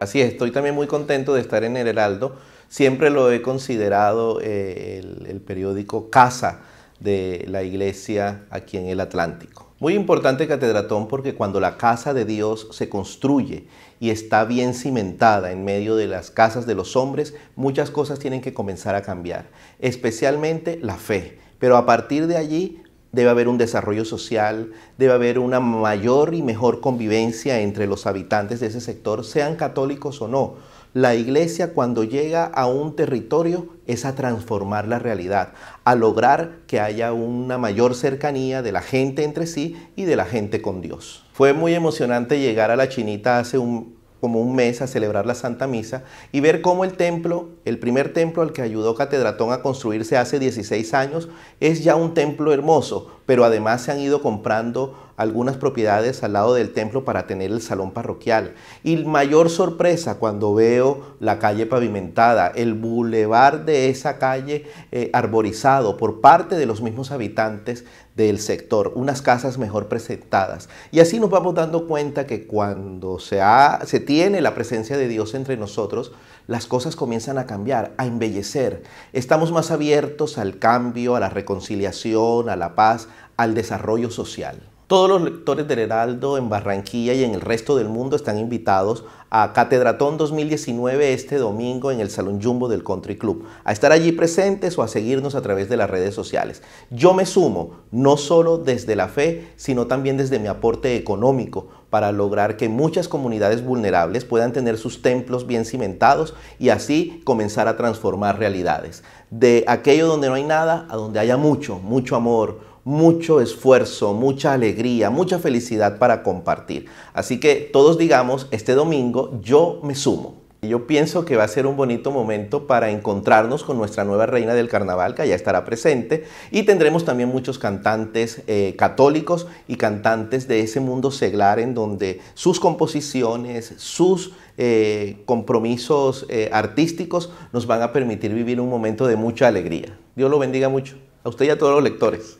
Así es, estoy también muy contento de estar en el Heraldo. Siempre lo he considerado eh, el, el periódico casa de la iglesia aquí en el Atlántico. Muy importante Catedratón porque cuando la casa de Dios se construye y está bien cimentada en medio de las casas de los hombres, muchas cosas tienen que comenzar a cambiar, especialmente la fe. Pero a partir de allí debe haber un desarrollo social, debe haber una mayor y mejor convivencia entre los habitantes de ese sector, sean católicos o no. La iglesia cuando llega a un territorio es a transformar la realidad, a lograr que haya una mayor cercanía de la gente entre sí y de la gente con Dios. Fue muy emocionante llegar a la Chinita hace un, como un mes a celebrar la Santa Misa y ver cómo el templo, el primer templo al que ayudó Catedratón a construirse hace 16 años, es ya un templo hermoso, pero además se han ido comprando algunas propiedades al lado del templo para tener el salón parroquial. Y mayor sorpresa cuando veo la calle pavimentada, el bulevar de esa calle eh, arborizado por parte de los mismos habitantes del sector, unas casas mejor presentadas. Y así nos vamos dando cuenta que cuando se tiene la presencia de Dios entre nosotros, las cosas comienzan a cambiar, a embellecer. Estamos más abiertos al cambio, a la reconciliación, a la paz, al desarrollo social. Todos los lectores del Heraldo en Barranquilla y en el resto del mundo están invitados a Catedratón 2019 este domingo en el Salón Jumbo del Country Club, a estar allí presentes o a seguirnos a través de las redes sociales. Yo me sumo, no solo desde la fe, sino también desde mi aporte económico para lograr que muchas comunidades vulnerables puedan tener sus templos bien cimentados y así comenzar a transformar realidades. De aquello donde no hay nada a donde haya mucho, mucho amor, mucho esfuerzo, mucha alegría, mucha felicidad para compartir. Así que todos digamos, este domingo yo me sumo. Yo pienso que va a ser un bonito momento para encontrarnos con nuestra nueva reina del carnaval, que ya estará presente, y tendremos también muchos cantantes eh, católicos y cantantes de ese mundo seglar en donde sus composiciones, sus eh, compromisos eh, artísticos nos van a permitir vivir un momento de mucha alegría. Dios lo bendiga mucho, a usted y a todos los lectores.